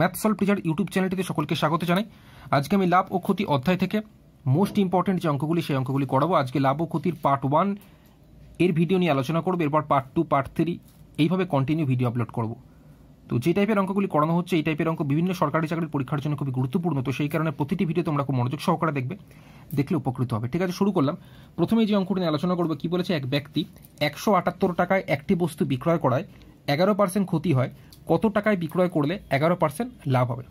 math solve teacher YouTube চ্যানেলটিতে সকলকে স্বাগত জানাই আজকে আমি লাভ ও ক্ষতি অধ্যায় থেকে মোস্ট ইম্পর্টেন্ট যে অঙ্কগুলি সেই অঙ্কগুলি করাবো আজকে লাভ ও ক্ষতির পার্ট ওয়ান এর ভিডিও নিয়ে আলোচনা করবো এরপর পার্ট টু পার্ট থ্রি এইভাবে কন্টিনিউ ভিডিও আপলোড করবো তো যে টাইপের অঙ্কগুলি করানো হচ্ছে এই টাইপের অঙ্ক বিভিন্ন সরকারি চাকরির পরীক্ষার জন্য খুবই গুরুত্বপূর্ণ তো সেই কারণে প্রতিটি ভিডিও তোমরা খুব মনোযোগ সহকারে দেখবে দেখলে উপকৃত হবে ঠিক আছে শুরু করলাম প্রথমে যে অঙ্কটি নিয়ে আলোচনা করবো কি বলেছে এক ব্যক্তি একশো আটাত্তর টাকায় একটি বস্তু বিক্রয় করায় এগারো পার্সেন্ট ক্ষতি হয় কত টাকায় বিক্রয় করলে এগারো পার্সেন্ট লাভ হবে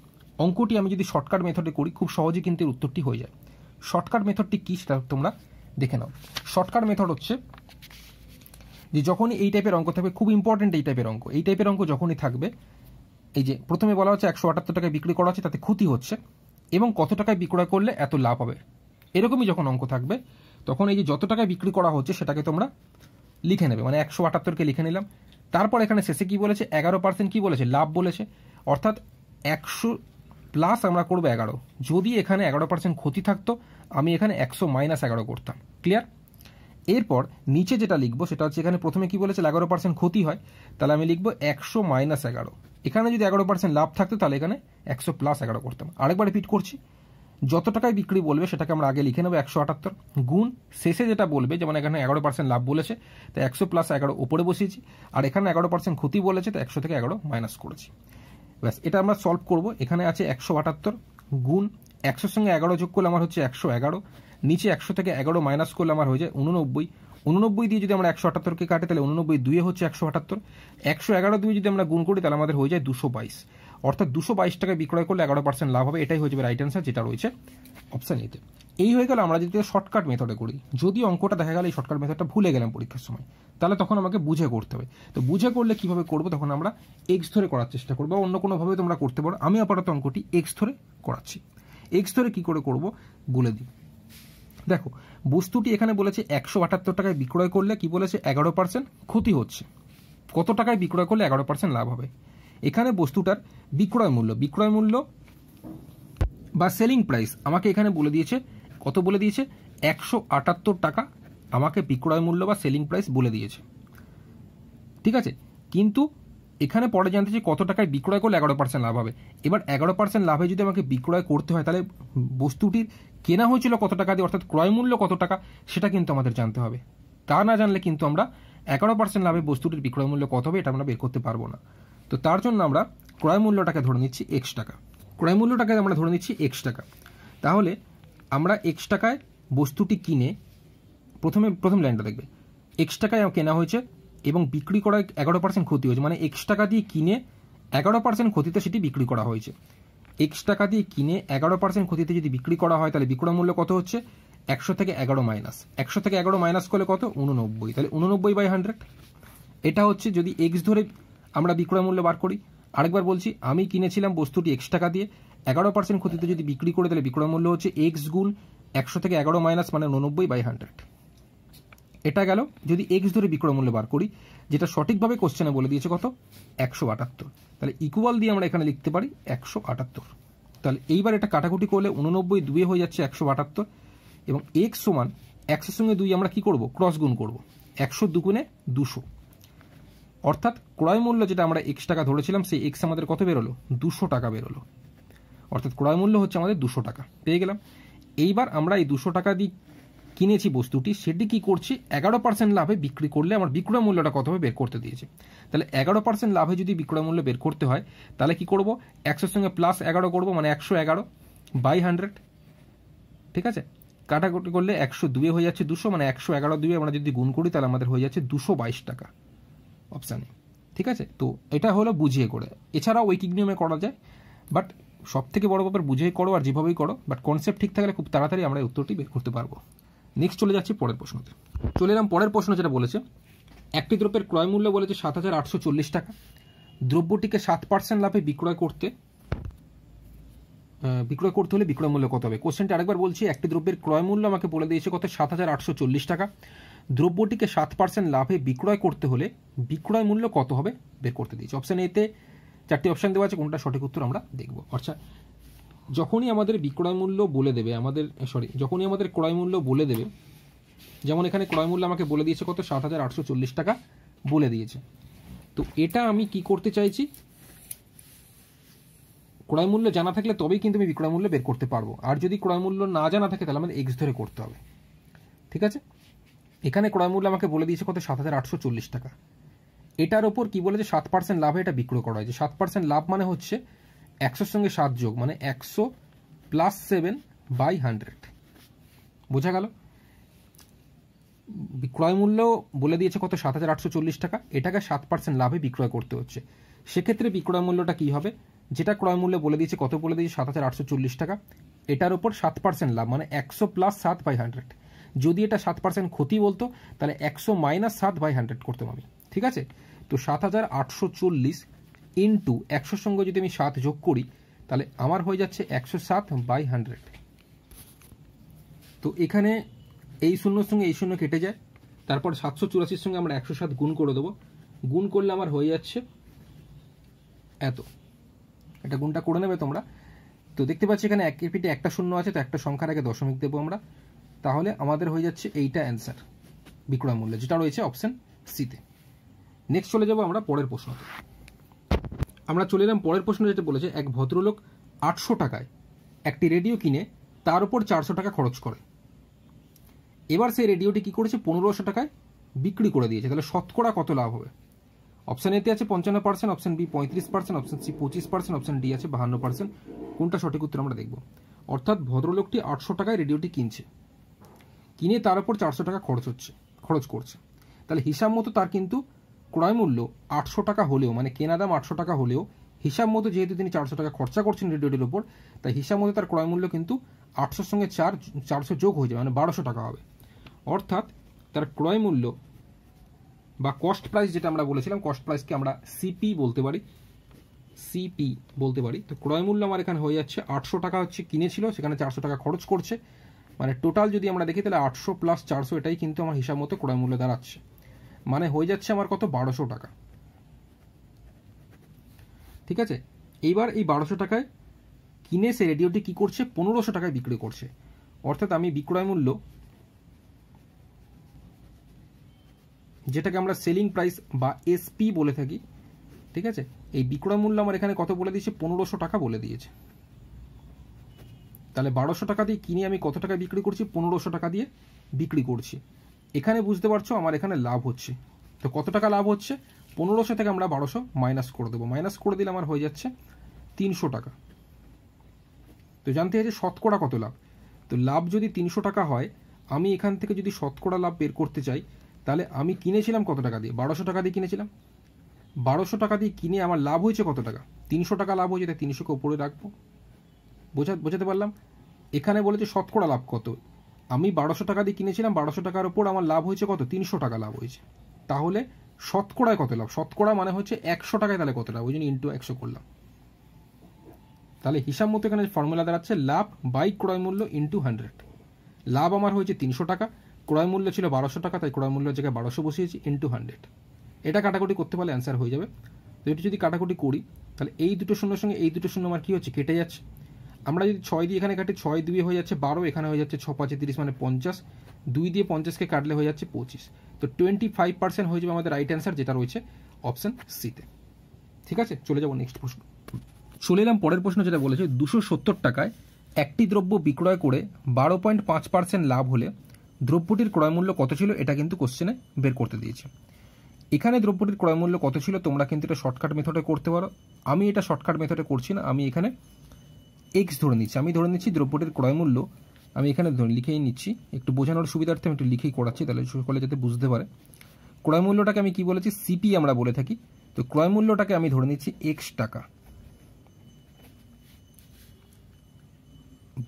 অঙ্কটি আমি যদি শর্টকাট মেথডে করি খুব সহজে কিন্তু এর উত্তরটি হয়ে যায় শর্টকাট মেথডটি কী সেটা তোমরা দেখে নাও শর্টকাট মেথড হচ্ছে যে যখনই এই টাইপের অঙ্ক থাকবে খুব ইম্পর্টেন্ট এই টাইপের অঙ্ক এই টাইপের অঙ্ক যখনই থাকবে এই যে প্রথমে বলা হচ্ছে একশো আটাত্তর টাকায় বিক্রি করা হচ্ছে তাতে ক্ষতি হচ্ছে এবং কত টাকায় বিক্রয় করলে এত লাভ হবে এরকমই যখন অঙ্ক থাকবে তখন এই যে যত টাকায় বিক্রি করা হচ্ছে সেটাকে তোমরা লিখে নেবে মানে একশো আটাত্তরকে লিখে নিলাম তারপর এখানে শেষে কি বলেছে এগারো পার্সেন্ট কী বলেছে লাভ বলেছে অর্থাৎ একশো প্লাস আমরা করবো এগারো যদি এখানে এগারো পার্সেন্ট ক্ষতি থাকতো আমি এখানে একশো মাইনাস এগারো করতাম ক্লিয়ার এরপর নিচে যেটা লিখবো সেটা হচ্ছে এখানে প্রথমে কি বলেছে এগারো পার্সেন্ট ক্ষতি হয় তাহলে আমি লিখবো একশো মাইনাস এগারো এখানে যদি এগারো পার্সেন্ট লাভ থাকতো তাহলে এখানে একশো প্লাস এগারো করতাম আরেকবার রিপিট করছি যত টাকায় বিক্রি বলবে সেটাকে আমরা আগে লিখে নেবো একশো আটাত্তর গুণ শেষে যেটা বলবে যেমন এখানে এগারো পার্সেন্ট লাভ বলেছে তো একশো প্লাস এগারো ওপরে বসিয়েছি আর এখানে এগারো পার্সেন্ট ক্ষতি বলেছে তো একশো থেকে এগারো মাইনাস করেছি ব্যাস এটা আমরা সলভ করব এখানে আছে একশো আটাত্তর গুণ একশোর সঙ্গে এগারো যোগ করলে আমার হচ্ছে একশো এগারো নিচে একশো থেকে এগারো মাইনাস করলে আমার হয়ে যায় উননব্বই উননব্বই দিয়ে যদি আমরা একশো আটাত্তরকে কাটে তাহলে উননব্বই দুয়ে হচ্ছে একশো আটাত্তর একশো এগারো দিয়ে যদি আমরা গুণ করি তাহলে আমাদের হয়ে যায় দুশো বাইশ অর্থাৎ দুশো বাইশ টাকায় বিক্রয় করলে এগারো পার্সেন্ট লাভ হবে এটাই হয়ে যাবে রাইট অ্যান্সার যেটা রয়েছে অপশান এতে এই হয়ে গেল আমরা যদি শর্টকাট মেথডে করি যদি অঙ্কটা দেখা গেল এই শর্টকাট মেথডটা ভুলে গেলাম পরীক্ষার সময় তাহলে তখন আমাকে বুঝে করতে হবে তো বুঝে করলে কিভাবে করব তখন আমরা এক্স ধরে করার চেষ্টা করবো অন্য কোনোভাবে তোমরা করতে পারো আমি আপাতত অঙ্কটি এক্স ধরে করাচ্ছি এক্স ধরে কী করে করব বলে দিই দেখো বস্তুটি এখানে বলেছে একশো আটাত্তর টাকায় বিক্রয় করলে কি বলেছে এগারো পার্সেন্ট ক্ষতি হচ্ছে কত টাকায় বিক্রয় করলে এগারো পার্সেন্ট লাভ হবে এখানে বস্তুটার বিক্রয় মূল্য বিক্রয় মূল্য বা সেলিং প্রাইস আমাকে এখানে বলে দিয়েছে কত বলে দিয়েছে একশো আটাত্তর টাকা আমাকে বিক্রয় মূল্য বা সেলিং প্রাইস বলে দিয়েছে ঠিক আছে কিন্তু এখানে পরে জানতে চাই কত টাকায় বিক্রয় করলে এগারো পার্সেন্ট লাভ হবে এবার এগারো পার্সেন্ট লাভে যদি আমাকে বিক্রয় করতে হয় তাহলে বস্তুটির কেনা হয়েছিল কত টাকা দিয়ে অর্থাৎ ক্রয় মূল্য কত টাকা সেটা কিন্তু আমাদের জানতে হবে তা না জানলে কিন্তু আমরা এগারো পার্সেন্ট লাভে বস্তুটির বিক্রয় মূল্য কত হবে এটা আমরা বের করতে পারবো না তো তার জন্য আমরা ক্রয় মূল্যটাকে ধরে নিচ্ছি এক্স টাকা ক্রয় মূল্যটাকে আমরা ধরে নিচ্ছি এক্স টাকা তাহলে আমরা এক্স টাকায় বস্তুটি কিনে প্রথমে প্রথম লাইনটা দেখবে এক্স টাকায় কেনা হয়েছে এবং বিক্রি করায় এগারো পার্সেন্ট ক্ষতি হয়েছে মানে এক্স টাকা দিয়ে কিনে এগারো পার্সেন্ট ক্ষতিতে সেটি বিক্রি করা হয়েছে এক্স টাকা দিয়ে কিনে এগারো পার্সেন্ট ক্ষতিতে যদি বিক্রি করা হয় তাহলে বিক্রয় মূল্য কত হচ্ছে একশো থেকে এগারো মাইনাস একশো থেকে এগারো মাইনাস করলে কত উননব্বই তাহলে উননব্বই বাই হান্ড্রেড এটা হচ্ছে যদি এক্স ধরে আমরা বিক্রয় মূল্য বার করি আরেকবার বলছি আমি কিনেছিলাম বস্তুটি এক্স টাকা দিয়ে এগারো পার্সেন্ট ক্ষতিতে যদি বিক্রি করে তাহলে বিক্রয় মূল্য হচ্ছে এক্স গুণ একশো থেকে এগারো মাইনাস মানে উননব্বই বাই হান্ড্রেড এটা গেল যদি এক্স ধরে বিক্রয় মূল্য বার করি যেটা সঠিকভাবে কোশ্চেনে বলে দিয়েছে কত একশো আটাত্তর তাহলে ইকুয়াল দিয়ে আমরা এখানে লিখতে পারি একশো আটাত্তর তাহলে এইবার এটা কাটাকুটি করলে উননব্বই দুয়ে হয়ে যাচ্ছে একশো আটাত্তর এবং এক্স সমান একশোর সঙ্গে দুই আমরা কি করব ক্রস গুণ করব একশো দুগুণে দুশো অর্থাৎ ক্রয় মূল্য যেটা আমরা এক্স টাকা ধরেছিলাম সেই এক্স আমাদের কত বেরোলো দুশো টাকা বেরোলো অর্থাৎ ক্রয় মূল্য হচ্ছে আমাদের দুশো টাকা পেয়ে গেলাম এইবার আমরা এই দুশো টাকা দিয়ে কিনেছি বস্তুটি সেটি কি করছি এগারো পার্সেন্ট লাভে বিক্রি করলে আমার বিক্রয় মূল্যটা কত বের করতে দিয়েছে তাহলে এগারো পার্সেন্ট লাভে যদি বিক্রয় মূল্য বের করতে হয় তাহলে কি করব একশোর সঙ্গে প্লাস এগারো করবো মানে একশো এগারো বাই হান্ড্রেড ঠিক আছে কাটাকুটি করলে একশো দুয়ে হয়ে যাচ্ছে দুশো মানে একশো এগারো দুয়ে আমরা যদি গুণ করি তাহলে আমাদের হয়ে যাচ্ছে দুশো বাইশ টাকা অপশানে ঠিক আছে তো এটা হলো বুঝিয়ে করে এছাড়াও ওয়েকিং নিয়মে করা যায় বাট সব থেকে বড় ব্যাপার বুঝেই করো আর যেভাবেই করো বাট কনসেপ্ট ঠিক থাকলে খুব তাড়াতাড়ি আমরা উত্তরটি বের করতে পারবো নেক্সট চলে যাচ্ছি পরের প্রশ্নতে চলে এলাম পরের প্রশ্ন যেটা বলেছে একটি দ্রব্যের ক্রয় মূল্য বলেছে সাত হাজার আটশো চল্লিশ টাকা দ্রব্যটিকে সাত পার্সেন্ট লাভে বিক্রয় করতে বিক্রয় করতে হলে বিক্রয় মূল্য কত হবে কোশ্চেনটা আরেকবার বলছি একটি দ্রব্যের ক্রয় মূল্য আমাকে বলে দিয়েছে কত সাত হাজার আটশো চল্লিশ টাকা দ্রব্যটিকে সাত পার্সেন্ট লাভে বিক্রয় করতে হলে বিক্রয় মূল্য কত হবে বের করতে দিয়েছে অপশান এতে চারটি অপশান দেওয়া আছে কোনটা সঠিক উত্তর আমরা দেখব অর্থাৎ আচ্ছা, যখনই আমাদের বিক্রয় মূল্য বলে দেবে আমাদের সরি যখনই আমাদের ক্রয় মূল্য বলে দেবে যেমন এখানে ক্রয় মূল্য আমাকে বলে দিয়েছে কত সাত হাজার আটশো চল্লিশ টাকা বলে দিয়েছে তো এটা আমি কি করতে চাইছি ক্রয় মূল্য জানা থাকলে তবেই কিন্তু আমি বিক্রয় মূল্য বের করতে পারবো আর যদি ক্রয় মূল্য না জানা থাকে তাহলে আমাদের এক্স ধরে করতে হবে ঠিক আছে এখানে ক্রয় মূল্য আমাকে বলে দিয়েছে কত সাত হাজার আটশো চল্লিশ টাকা এটার ওপর কি বলেছে সাত পার্সেন্ট লাভে এটা বিক্রয় করা হয়েছে সাত পার্সেন্ট লাভ মানে হচ্ছে একশোর সঙ্গে সাত যোগ মানে একশো প্লাস সেভেন বাই হান্ড্রেড বোঝা গেল ক্রয় মূল্য বলে দিয়েছে কত সাত হাজার আটশো চল্লিশ টাকা এটাকে সাত পার্সেন্ট লাভে বিক্রয় করতে হচ্ছে সেক্ষেত্রে বিক্রয় মূল্যটা কী হবে যেটা ক্রয় মূল্য বলে দিয়েছে কত বলে দিয়েছে সাত হাজার আটশো চল্লিশ টাকা এটার ওপর সাত পার্সেন্ট লাভ মানে একশো প্লাস সাত বাই হান্ড্রেড যদি এটা সাত পার্সেন্ট ক্ষতি বলতো তাহলে একশো মাইনাস সাত বাই হান্ড্রেড করতাম আমি ঠিক আছে তো সাত হাজার আটশো চল্লিশ ইন্টু একশোর সঙ্গে যদি আমি সাত যোগ করি তাহলে আমার হয়ে যাচ্ছে একশো সাত বাই হান্ড্রেড তো এখানে এই শূন্যর সঙ্গে এই শূন্য কেটে যায় তারপর সাতশো চুরাশির সঙ্গে আমরা একশো সাত গুণ করে দেবো গুণ করলে আমার হয়ে যাচ্ছে এত এটা গুণটা করে নেবে তোমরা তো দেখতে পাচ্ছি এখানে এক পিঠে একটা শূন্য আছে তো একটা সংখ্যার আগে দশমিক দেবো আমরা তাহলে আমাদের হয়ে যাচ্ছে এইটা অ্যান্সার বিক্রয় মূল্য যেটা রয়েছে অপশান সিতে নেক্সট চলে যাব আমরা পরের প্রশ্ন আমরা চলে এলাম পরের প্রশ্ন যেটা বলেছে এক ভদ্রলোক আটশো টাকায় একটি রেডিও কিনে তার উপর চারশো টাকা খরচ করে এবার সেই রেডিওটি কী করেছে পনেরোশো টাকায় বিক্রি করে দিয়েছে তাহলে শতকরা কত লাভ হবে অপশান এতে আছে পঞ্চান্ন পার্সেন্ট অপশান বি পঁয়ত্রিশ পার্সেন্ট অপশান সি পঁচিশ পার্সেন্ট অপশান ডি আছে বাহান্ন পার্সেন্ট কোনটা সঠিক উত্তর আমরা দেখব অর্থাৎ ভদ্রলোকটি আটশো টাকায় রেডিওটি কিনছে কিনে তার উপর চারশো টাকা খরচ হচ্ছে খরচ করছে তাহলে হিসাব মতো তার কিন্তু ক্রয় মূল্য আটশো টাকা হলেও মানে কেনা দাম আটশো টাকা হলেও হিসাব মতো যেহেতু তিনি চারশো টাকা খরচা করছেন রেডিওটির ওপর তাই হিসাব মতো তার ক্রয় মূল্য কিন্তু আটশোর সঙ্গে চার চারশো যোগ হয়ে যাবে মানে বারোশো টাকা হবে অর্থাৎ তার ক্রয় মূল্য বা কস্ট প্রাইস যেটা আমরা বলেছিলাম কস্ট প্রাইসকে আমরা সিপি বলতে পারি সিপি বলতে পারি তো ক্রয় মূল্য আমার এখানে হয়ে যাচ্ছে আটশো টাকা হচ্ছে কিনেছিল সেখানে চারশো টাকা খরচ করছে মানে টোটাল যদি আমরা দেখি তাহলে আটশো প্লাস চারশো এটাই কিন্তু আমার হিসাব মতো ক্রয় মূল্য দাঁড়াচ্ছে মানে হয়ে যাচ্ছে আমার কত বারোশো টাকা ঠিক আছে এইবার এই বারোশো টাকায় কিনে সে রেডিওটি কি করছে পনেরোশো টাকায় বিক্রি করছে অর্থাৎ আমি বিক্রয় মূল্য যেটাকে আমরা সেলিং প্রাইস বা এসপি বলে থাকি ঠিক আছে এই বিক্রয় মূল্য আমার এখানে কত বলে দিয়েছে পনেরোশো টাকা বলে দিয়েছে তাহলে বারোশো টাকা দিয়ে কিনে আমি কত টাকা বিক্রি করছি পনেরোশো টাকা দিয়ে বিক্রি করছি এখানে বুঝতে পারছো আমার এখানে লাভ হচ্ছে তো কত টাকা লাভ হচ্ছে পনেরোশো থেকে আমরা বারোশো মাইনাস করে দেবো মাইনাস করে দিলে আমার হয়ে যাচ্ছে তিনশো টাকা তো জানতে চাইছি শতকরা কত লাভ তো লাভ যদি তিনশো টাকা হয় আমি এখান থেকে যদি শতকরা লাভ বের করতে চাই তাহলে আমি কিনেছিলাম কত টাকা দিয়ে বারোশো টাকা দিয়ে কিনেছিলাম বারোশো টাকা দিয়ে কিনে আমার লাভ হয়েছে কত টাকা তিনশো টাকা লাভ হয়েছে তাই তিনশোকে উপরে রাখবো বোঝা বোঝাতে পারলাম এখানে বলেছে শতকরা লাভ কত আমি বারোশো টাকা দিয়ে কিনেছিলাম বারোশো টাকার ওপর আমার লাভ হয়েছে কত তিনশো টাকা লাভ হয়েছে তাহলে শতকরায় কত লাভ শতকরা মানে হচ্ছে একশো টাকায় তাহলে কত লাভ ওই জন্য ইন্টু একশো করলাম তাহলে হিসাব মতো এখানে ফর্মুলা দাঁড়াচ্ছে লাভ বাই ক্রয় মূল্য ইন্টু হান্ড্রেড লাভ আমার হয়েছে তিনশো টাকা ক্রয় মূল্য ছিল বারোশো টাকা তাই ক্রয় মূল্যের জায়গায় বারোশো বসিয়েছি ইন্টু হান্ড্রেড এটা কাটাকুটি করতে পারলে অ্যান্সার হয়ে যাবে তো এটি যদি কাটাকুটি করি তাহলে এই দুটো শূন্যের সঙ্গে এই দুটো শূন্য আমার কী হচ্ছে কেটে যাচ্ছে আমরা যদি ছয় দিয়ে এখানে কাটি ছয় দুই হয়ে যাচ্ছে বারো এখানে হয়ে যাচ্ছে ছ পাঁচে তিরিশ মানে পঞ্চাশ দুই দিয়ে পঞ্চাশকে কাটলে হয়ে যাচ্ছে পঁচিশ তো টোয়েন্টি ফাইভ পার্সেন্ট হয়ে যাবে আমাদের রাইট অ্যান্সার যেটা রয়েছে অপশান সিতে ঠিক আছে চলে যাবো নেক্সট প্রশ্ন চলে এলাম পরের প্রশ্ন যেটা বলেছে দুশো সত্তর টাকায় একটি দ্রব্য বিক্রয় করে বারো পয়েন্ট পাঁচ পার্সেন্ট লাভ হলে দ্রব্যটির ক্রয়মূল্য কত ছিল এটা কিন্তু কোশ্চেনে বের করতে দিয়েছে এখানে দ্রব্যটির ক্রয়মূল্য কত ছিল তোমরা কিন্তু এটা শর্টকাট মেথডে করতে পারো আমি এটা শর্টকাট মেথডে করছি না আমি এখানে এক্স ধরে নিচ্ছি আমি ধরে নিচ্ছি দ্রব্যটির ক্রয়মূল্য আমি এখানে লিখেই নিচ্ছি একটু বোঝানোর সুবিধার্থে আমি একটু লিখেই করাচ্ছি তাহলে সকলে যাতে বুঝতে পারে ক্রয়মূল্যটাকে আমি কি বলেছি সিপি আমরা বলে থাকি তো ক্রয়মূল্যটাকে আমি ধরে নিচ্ছি এক্স টাকা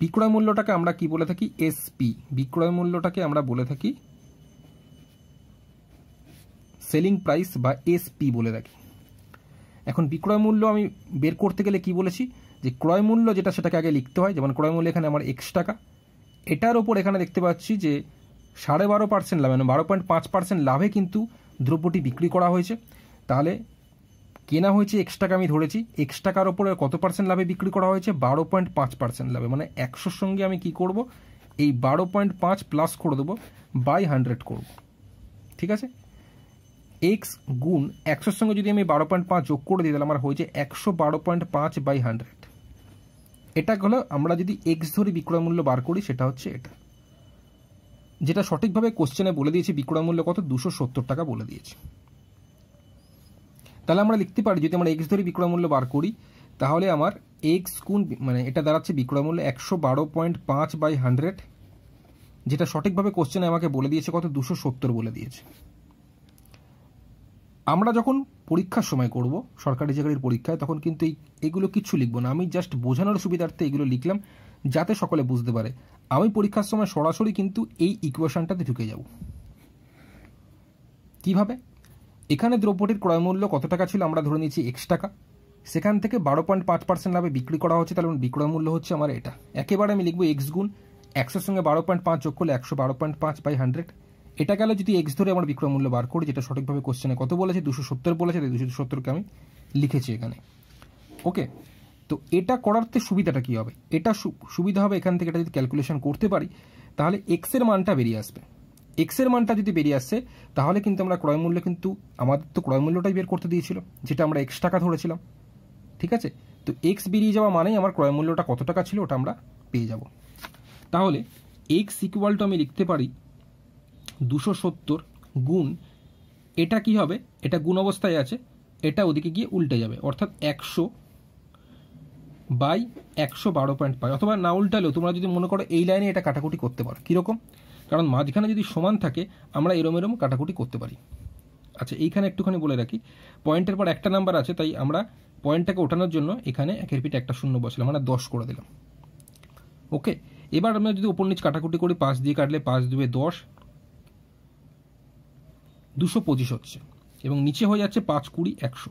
বিক্রয় মূল্যটাকে আমরা কি বলে থাকি এসপি বিক্রয় মূল্যটাকে আমরা বলে থাকি সেলিং প্রাইস বা এসপি বলে থাকি এখন বিক্রয় মূল্য আমি বের করতে গেলে কি বলেছি যে ক্রয়মূল্য যেটা সেটাকে আগে লিখতে হয় যেমন ক্রয়মূল্য এখানে আমার এক্স টাকা এটার ওপর এখানে দেখতে পাচ্ছি যে সাড়ে বারো পার্সেন্ট লাভ মানে বারো পয়েন্ট পাঁচ পার্সেন্ট লাভে কিন্তু দ্রব্যটি বিক্রি করা হয়েছে তাহলে কেনা হয়েছে এক্স টাকা আমি ধরেছি এক্স টাকার ওপরে কত পার্সেন্ট লাভে বিক্রি করা হয়েছে বারো পয়েন্ট পাঁচ পার্সেন্ট লাভে মানে একশোর সঙ্গে আমি কি করব এই বারো পয়েন্ট পাঁচ প্লাস করে দেবো বাই হান্ড্রেড করব ঠিক আছে এক্স গুণ একশোর সঙ্গে যদি আমি বারো পয়েন্ট পাঁচ যোগ করে দিই তাহলে আমার হয়েছে একশো বারো পয়েন্ট পাঁচ বাই হান্ড্রেড এটা হলো আমরা যদি এক্স ধরে বিক্রয় মূল্য বার করি সেটা হচ্ছে এটা যেটা সঠিকভাবে কোশ্চেনে বলে দিয়েছি বিক্রয় মূল্য কত দুশো সত্তর টাকা বলে দিয়েছে তাহলে আমরা লিখতে পারি যদি আমরা এক্স ধরে বিক্রয় মূল্য বার করি তাহলে আমার এক্স কোন মানে এটা দাঁড়াচ্ছে বিক্রয় মূল্য একশো বারো পয়েন্ট পাঁচ বাই হান্ড্রেড যেটা সঠিকভাবে কোশ্চেনে আমাকে বলে দিয়েছে কত দুশো সত্তর বলে দিয়েছে আমরা যখন পরীক্ষার সময় করব সরকারি চাকরির পরীক্ষায় তখন কিন্তু এই এগুলো কিছু লিখবো না আমি জাস্ট বোঝানোর সুবিধার্থে এগুলো লিখলাম যাতে সকলে বুঝতে পারে আমি পরীক্ষার সময় সরাসরি কিন্তু এই ইকুয়েশনটাতে ঢুকে যাব কিভাবে এখানে দ্রব্যটির ক্রয়মূল্য কত টাকা ছিল আমরা ধরে নিয়েছি এক্স টাকা সেখান থেকে বারো পয়েন্ট পাঁচ পার্সেন্ট লাভে বিক্রি করা হচ্ছে তাহলে বিক্রয় মূল্য হচ্ছে আমার এটা একেবারে আমি লিখবো এক্স গুণ একশোর সঙ্গে বারো পয়েন্ট পাঁচ যোগ করলে একশো বারো পয়েন্ট পাঁচ বাই হান্ড্রেড এটা গেল যদি এক্স ধরে আমার বিক্রয় মূল্য বার করি যেটা সঠিকভাবে কোশ্চেনে কত বলেছে দুশো সত্তর বলেছে তাই দুশো সত্তরকে আমি লিখেছি এখানে ওকে তো এটা করারতে সুবিধাটা কী হবে এটা সুবিধা হবে এখান থেকে এটা যদি ক্যালকুলেশন করতে পারি তাহলে এক্সের মানটা বেরিয়ে আসবে এক্সের মানটা যদি বেরিয়ে আসছে তাহলে কিন্তু আমরা ক্রয় মূল্য কিন্তু আমাদের তো ক্রয় মূল্যটাই বের করতে দিয়েছিল যেটা আমরা এক্স টাকা ধরেছিলাম ঠিক আছে তো এক্স বেরিয়ে যাওয়া মানেই আমার ক্রয় মূল্যটা কত টাকা ছিল ওটা আমরা পেয়ে যাব তাহলে এক্স ইকুয়াল টু আমি লিখতে পারি দুশো সত্তর গুণ এটা কি হবে এটা গুণ অবস্থায় আছে এটা ওদিকে গিয়ে উল্টে যাবে অর্থাৎ একশো বাই একশো বারো পয়েন্ট পাঁচ অথবা না উল্টালেও তোমরা যদি মনে করো এই লাইনে এটা কাটাকুটি করতে পারো কীরকম কারণ মাঝখানে যদি সমান থাকে আমরা এরম এরম কাটাকুটি করতে পারি আচ্ছা এইখানে একটুখানি বলে রাখি পয়েন্টের পর একটা নাম্বার আছে তাই আমরা পয়েন্টটাকে ওঠানোর জন্য এখানে একের পিঠে একটা শূন্য বসলাম আমরা মানে দশ করে দিলাম ওকে এবার আমরা যদি ওপর নিচ কাটাকুটি করি পাঁচ দিয়ে কাটলে পাঁচ দুয়ে দশ দুশো পঁচিশ হচ্ছে এবং নিচে হয়ে যাচ্ছে পাঁচ কুড়ি একশো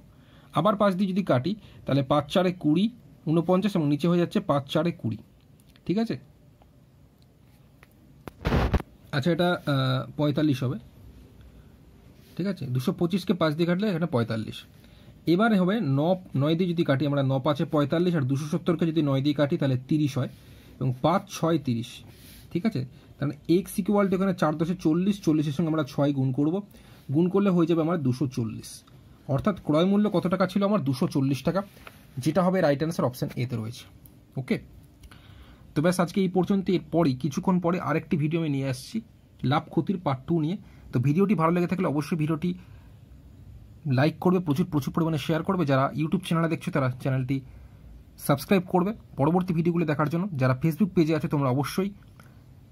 আবার পাঁচ দিয়ে যদি কাটি তাহলে পাঁচ চারে কুড়ি উনপঞ্চাশ এবং নিচে হয়ে যাচ্ছে পাঁচ চারে কুড়ি ঠিক আছে আচ্ছা এটা পঁয়তাল্লিশ হবে ঠিক আছে দুশো পঁচিশকে পাঁচ দিয়ে কাটলে এখানে পঁয়তাল্লিশ এবারে হবে ন নয় দিয়ে যদি কাটি আমরা ন পাঁচে পঁয়তাল্লিশ আর দুশো সত্তরকে যদি নয় দিয়ে কাটি তাহলে তিরিশ হয় এবং পাঁচ ছয় তিরিশ ঠিক আছে কারণ এক্স ইকুয়াল্টি ওখানে চার দশে চল্লিশ চল্লিশের সঙ্গে আমরা ছয় গুণ করবো গুণ করলে হয়ে যাবে আমার দুশো চল্লিশ অর্থাৎ ক্রয় মূল্য কত টাকা ছিল আমার দুশো চল্লিশ টাকা যেটা হবে রাইট অ্যান্সার অপশান এতে রয়েছে ওকে তো ব্যাস আজকে এই পর্যন্ত এরপরই কিছুক্ষণ পরে আরেকটি ভিডিও আমি নিয়ে আসছি লাভ ক্ষতির পার্ট টু নিয়ে তো ভিডিওটি ভালো লেগে থাকলে অবশ্যই ভিডিওটি লাইক করবে প্রচুর প্রচুর পরিমাণে শেয়ার করবে যারা ইউটিউব চ্যানেলে দেখছো তারা চ্যানেলটি সাবস্ক্রাইব করবে পরবর্তী ভিডিওগুলো দেখার জন্য যারা ফেসবুক পেজে আছে তোমরা অবশ্যই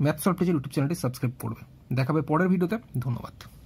ম্যাথ পেজের ইউটিউব চ্যানেলটি সাবস্ক্রাইব করবে দেখাবে পরের ভিডিওতে ধন্যবাদ